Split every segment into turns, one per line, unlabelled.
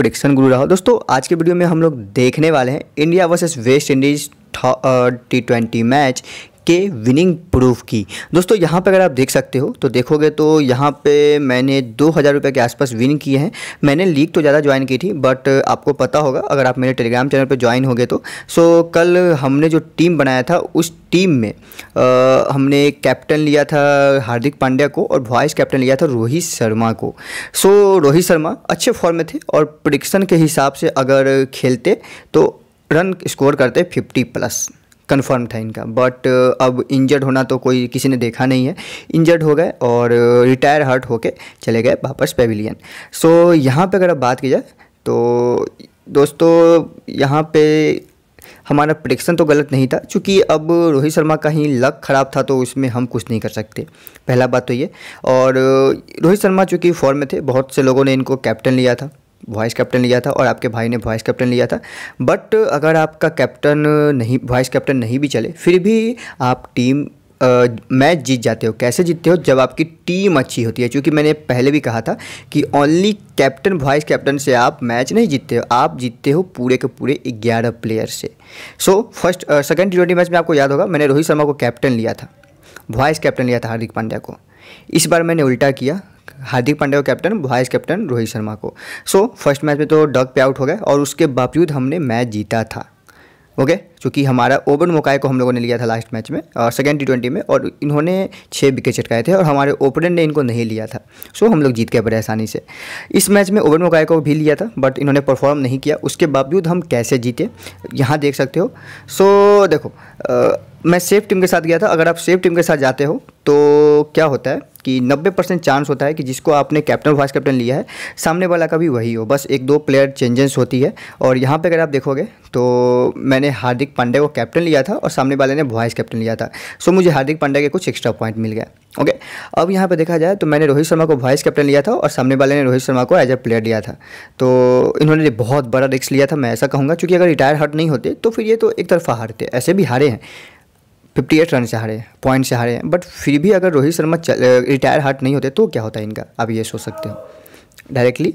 प्रिक्शन गुरु रहा दोस्तों आज के वीडियो में हम लोग देखने वाले हैं India versus West Indies T twenty match के विनिंग प्रूफ की दोस्तों यहाँ पर अगर आप देख सकते हो तो देखोगे तो यहाँ पे मैंने दो हज़ार रुपये के आसपास विन किए हैं मैंने लीग तो ज़्यादा ज्वाइन की थी बट आपको पता होगा अगर आप मेरे टेलीग्राम चैनल पर ज्वाइन हो गए तो सो कल हमने जो टीम बनाया था उस टीम में आ, हमने कैप्टन लिया था हार्दिक पांड्या को और वाइस कैप्टन लिया था रोहित शर्मा को सो रोहित शर्मा अच्छे फॉर्म में थे और प्रडिक्शन के हिसाब से अगर खेलते तो रन स्कोर करते फिफ्टी प्लस कन्फर्म था इनका बट uh, अब इंजर्ड होना तो कोई किसी ने देखा नहीं है इंजर्ड हो गए और रिटायर uh, हर्ट होके चले गए वापस पेविलियन सो so, यहाँ पे अगर अब बात की जाए तो दोस्तों यहाँ पे हमारा प्रडिक्शन तो गलत नहीं था क्योंकि अब रोहित शर्मा का ही लक ख़राब था तो उसमें हम कुछ नहीं कर सकते पहला बात तो ये और uh, रोहित शर्मा चूँकि फॉर्म में थे बहुत से लोगों ने इनको कैप्टन लिया था वाइस कैप्टन लिया था और आपके भाई ने वाइस कैप्टन लिया था बट अगर आपका कैप्टन नहीं वाइस कैप्टन नहीं भी चले फिर भी आप टीम मैच जीत जाते हो कैसे जीतते हो जब आपकी टीम अच्छी होती है क्योंकि मैंने पहले भी कहा था कि ओनली कैप्टन वाइस कैप्टन से आप मैच नहीं जीतते हो आप जीतते हो पूरे के पूरे ग्यारह प्लेयर से so first second T match में आपको याद होगा मैंने रोहित शर्मा को कैप्टन लिया था वाइस कैप्टन लिया था हार्दिक पांड्या को इस बार मैंने उल्टा किया हार्दिक पांड्या को captain vice captain Rohit Sharma को सो फर्स्ट मैच में तो डग पे आउट हो गए और उसके बावजूद हमने मैच जीता था ओके okay? चूँकि हमारा ओबन मोकाय को हम लोगों ने लिया था लास्ट मैच में और सेकेंड टी ट्वेंटी में और इन्होंने छः विकेट चटकाए थे और हमारे ओपनर ने इनको नहीं लिया था सो हम लोग जीत गए बड़े आसानी से इस मैच में ओबन मोकाय को भी लिया था बट इन्होंने परफॉर्म नहीं किया उसके बावजूद हम कैसे जीते यहाँ देख सकते हो सो देखो आ, मैं सेफ टीम के साथ गया था अगर आप सेफ टीम के साथ जाते हो तो क्या होता है कि 90 परसेंट चांस होता है कि जिसको आपने कैप्टन वाइस कैप्टन लिया है सामने वाला का भी वही हो बस एक दो प्लेयर चेंजेस होती है और यहाँ पे अगर आप देखोगे तो मैंने हार्दिक हार्दिक पांड्या को कैप्टन लिया था और सामने वाले ने वाइस कैप्टन लिया था सो मुझे हार्दिक पांड्या के कुछ एक्स्ट्रा पॉइंट मिल गया ओके अब यहाँ पर देखा जाए तो मैंने रोहित शर्मा को वाइस कैप्टन लिया था और सामने वाले ने रोहित शर्मा को एज ए प्लेयर लिया था तो इन्होंने बहुत बड़ा रिस्क लिया था मैं ऐसा कहूँगा क्योंकि अगर रिटायर हट नहीं होते तो फिर ये तो एक तरफा हारते ऐसे भी हारे हैं फिफ्टी एट रन से हारे हैं पॉइंट से हारे हैं बट फिर भी अगर रोहित शर्मा रिटायर हार्ट नहीं होते तो क्या होता है इनका आप ये सोच सकते हो डायरेक्टली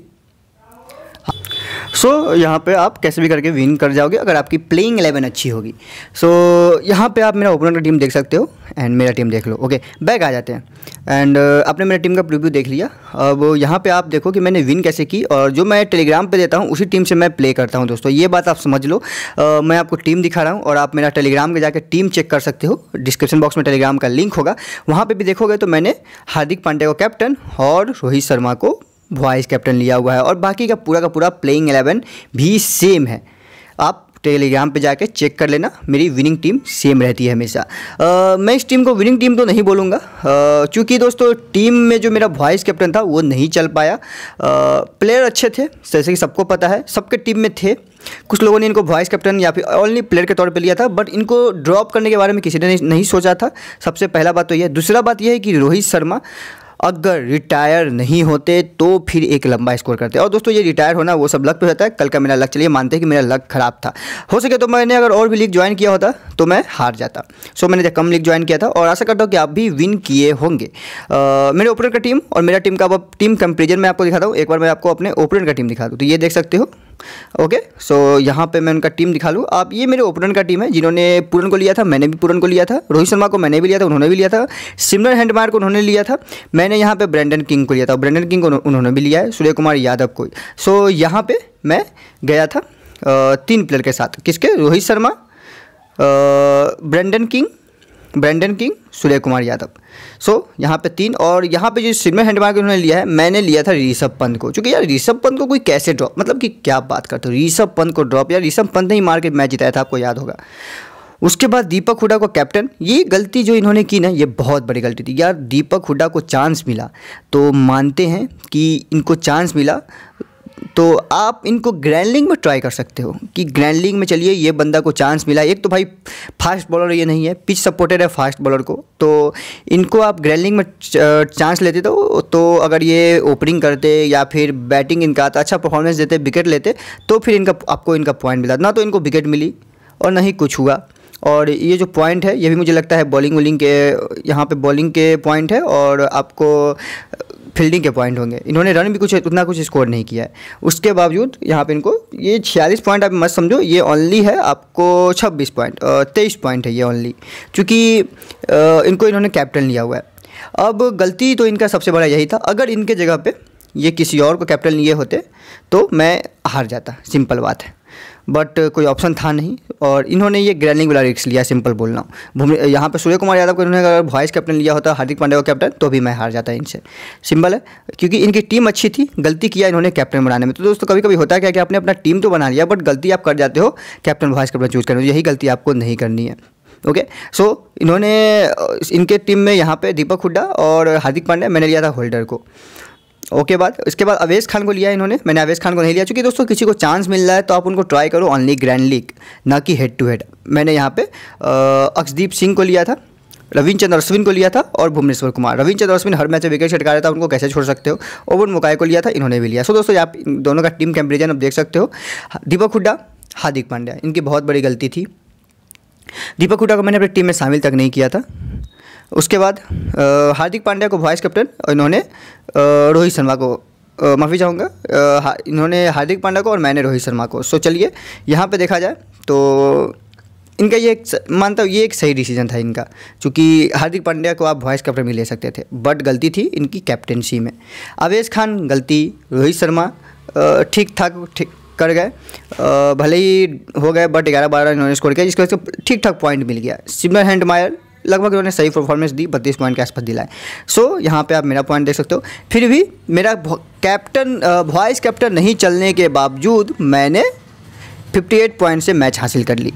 सो so, यहाँ पे आप कैसे भी करके विन कर जाओगे अगर आपकी प्लेइंग एलेवन अच्छी होगी सो so, यहाँ पे आप मेरा ओपनर का टीम देख सकते हो एंड मेरा टीम देख लो ओके बैक आ जाते हैं एंड uh, आपने मेरा टीम का प्रिव्यू देख लिया अब यहाँ पे आप देखो कि मैंने विन कैसे की और जो मैं टेलीग्राम पे देता हूँ उसी टीम से मैं प्ले करता हूँ दोस्तों ये बात आप समझ लो uh, मैं आपको टीम दिखा रहा हूँ और आप मेरा टेलीग्राम पर जाकर टीम चेक कर सकते हो डिस्क्रिप्शन बॉक्स में टेलीग्राम का लिंक होगा वहाँ पर भी देखोगे तो मैंने हार्दिक पांडे को कैप्टन और रोहित शर्मा को वॉइस कैप्टन लिया हुआ है और बाकी का पूरा का पूरा प्लेइंग एलेवन भी सेम है आप टेलीग्राम पे जाके चेक कर लेना मेरी विनिंग टीम सेम रहती है हमेशा मैं इस टीम को विनिंग टीम तो नहीं बोलूँगा क्योंकि दोस्तों टीम में जो मेरा वॉइस कैप्टन था वो नहीं चल पाया आ, प्लेयर अच्छे थे जैसे कि सबको पता है सबके टीम में थे कुछ लोगों ने इनको वाइस कैप्टन या फिर ओनली प्लेयर के तौर पे लिया था बट इनको ड्रॉप करने के बारे में किसी ने नहीं सोचा था सबसे पहला बात तो यह दूसरा बात यह है कि रोहित शर्मा अगर रिटायर नहीं होते तो फिर एक लंबा स्कोर करते और दोस्तों ये रिटायर होना वो सब लक पे रहता है कल का मेरा लक चलिए मानते हैं कि मेरा लक ख़राब था हो सके तो मैंने अगर और भी लीग ज्वाइन किया होता तो मैं हार जाता सो मैंने कम लीग ज्वाइन किया था और आशा करता हूँ कि आप भी विन किए होंगे मेरे ओपनर का टीम और मेरा टीम का अब टीम कंपेरिजन मैं आपको दिखाता हूँ एक बार मैं आपको अपने ओपनर का टीम दिखा दूँ तो ये देख सकते हो ओके सो यहाँ पे मैं उनका टीम दिखा लूँ आप ये मेरे ओपनर का टीम है जिन्होंने पूरन को लिया था मैंने भी पूरन को लिया था रोहित शर्मा को मैंने भी लिया था उन्होंने भी लिया था सिमरन हैंडमार को उन्होंने लिया था मैंने यहाँ पे ब्रेंडन किंग को लिया था ब्रेंडन किंग को उन्होंने भी लिया है सूर्य कुमार यादव को सो यहाँ पर मैं गया था तीन प्लेयर के साथ किसके Rohit Sharma Brandon King Brandon King Surya Kumar Yadav so so, यहाँ पे तीन और यहाँ पे जो सिमर हैंडमार्क उन्होंने लिया है मैंने लिया था ऋषभ पंत को क्योंकि यार ऋषभ पंत को कोई कैसे ड्रॉप मतलब कि क्या बात करते हो ऋषभ पंत को ड्रॉप यार ऋषभ पंत ने ही मार के मैच जिताया था आपको याद होगा उसके बाद दीपक हुडा को कैप्टन ये गलती जो इन्होंने की ना ये बहुत बड़ी गलती थी यार दीपक हुडा को चांस मिला तो मानते हैं कि इनको चांस मिला तो आप इनको ग्रैंडलिंग में ट्राई कर सकते हो कि ग्रैंडलिंग में चलिए ये बंदा को चांस मिला एक तो भाई फास्ट बॉलर ये नहीं है पिच सपोर्टेड है फास्ट बॉलर को तो इनको आप ग्रैंडलिंग में चांस लेते तो तो अगर ये ओपनिंग करते या फिर बैटिंग इनका आता अच्छा परफॉर्मेंस देते विकेट लेते तो फिर इनका आपको इनका पॉइंट मिला ना तो इनको विकेट मिली और ना ही कुछ हुआ और ये जो पॉइंट है ये भी मुझे लगता है बॉलिंग वॉलिंग के यहाँ पे बॉलिंग के पॉइंट है और आपको फील्डिंग के पॉइंट होंगे इन्होंने रन भी कुछ उतना कुछ स्कोर नहीं किया है उसके बावजूद यहाँ पे इनको ये छियालीस पॉइंट आप मत समझो ये ओनली है आपको छब्बीस पॉइंट तेईस पॉइंट है ये ओनली क्योंकि इनको इन्होंने कैप्टन लिया हुआ है अब गलती तो इनका सबसे बड़ा यही था अगर इनके जगह पर ये किसी और को कैप्टन लिए होते तो मैं हार जाता सिंपल बात है बट uh, कोई ऑप्शन था नहीं और इन्होंने ये ग्रैलिंग वाला रिक्स लिया सिंपल बोलना हूँ यहाँ पर सूर्य कुमार यादव को इन्होंने अगर वॉइस कैप्टन लिया होता हार्दिक पांड्या का कैप्टन तो भी मैं हार जाता इनसे सिंपल है क्योंकि इनकी टीम अच्छी थी गलती किया इन्होंने कैप्टन बनाने में तो दोस्तों कभी कभी होता है क्या कि आपने अपना टीम तो बना लिया बट गलती आप कर जाते हो कैप्टन वॉइस कैप्टन चूज़ करने तो यही गलती आपको नहीं करनी है ओके सो so, इन्होंने इनके टीम में यहाँ पे दीपक हुड्डा और हार्दिक पांड्या मैंने लिया था होल्डर को ओके बाद इसके बाद अवेश खान को लिया इन्होंने मैंने अवेश खान को नहीं लिया चूँकि दोस्तों किसी को चांस मिल रहा है तो आप उनको ट्राई करो ऑनली ग्रैंड लीग ना कि हेड टू हेड मैंने यहाँ पे अक्षदीप सिंह को लिया था चंद्र अश्विन को लिया था और भुवनेश्वर कुमार चंद्र अश्विन हर मैच में विकेट छटका रहा था उनको कैसे छोड़ सकते हो ओवन मुकाय को लिया था इन्होंने भी लिया सो दोस्तों आप दोनों का टीम कंपेरिजन अब देख सकते हो दीपक हुड्डा हार्दिक पांड्या इनकी बहुत बड़ी गलती थी दीपक हुड्डा को मैंने अपनी टीम में शामिल तक नहीं किया था उसके बाद हार्दिक पांड्या को वाइस कैप्टन और इन्होंने रोहित शर्मा को माफ़ी चाहूँगा इन्होंने हार्दिक पांड्या को और मैंने रोहित शर्मा को सो चलिए यहाँ पे देखा जाए तो इनका ये एक मानता हूँ ये एक सही डिसीजन था इनका क्योंकि हार्दिक पांड्या को आप वाइस कैप्टन भी ले सकते थे बट गलती थी इनकी कैप्टनसी में अवेश खान गलती रोहित शर्मा ठीक ठाक ठीक कर गए भले ही हो गए बट ग्यारह बारह इन्होंने स्कोर किया जिसकी वजह से ठीक ठाक पॉइंट मिल गया सिमर हैंड मायर लगभग उन्होंने सही परफॉर्मेंस दी बत्तीस पॉइंट के आसपास दिलाए सो यहाँ पे आप मेरा पॉइंट देख सकते हो फिर भी मेरा कैप्टन वॉइस कैप्टन नहीं चलने के बावजूद मैंने 58 पॉइंट से मैच हासिल कर ली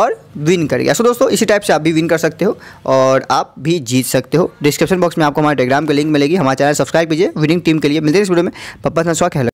और विन कर गया सो दोस्तों इसी टाइप से आप भी विन कर सकते हो और आप भी जीत सकते हो डिस्क्रिप्शन बॉक्स में आपको हमारे टेलीग्राम का लिंक मिलेगी हमारे चैनल सब्सक्राइब कीजिए विनिंग टीम के लिए मिलते हैं इस वीडियो में पप्पा नसवा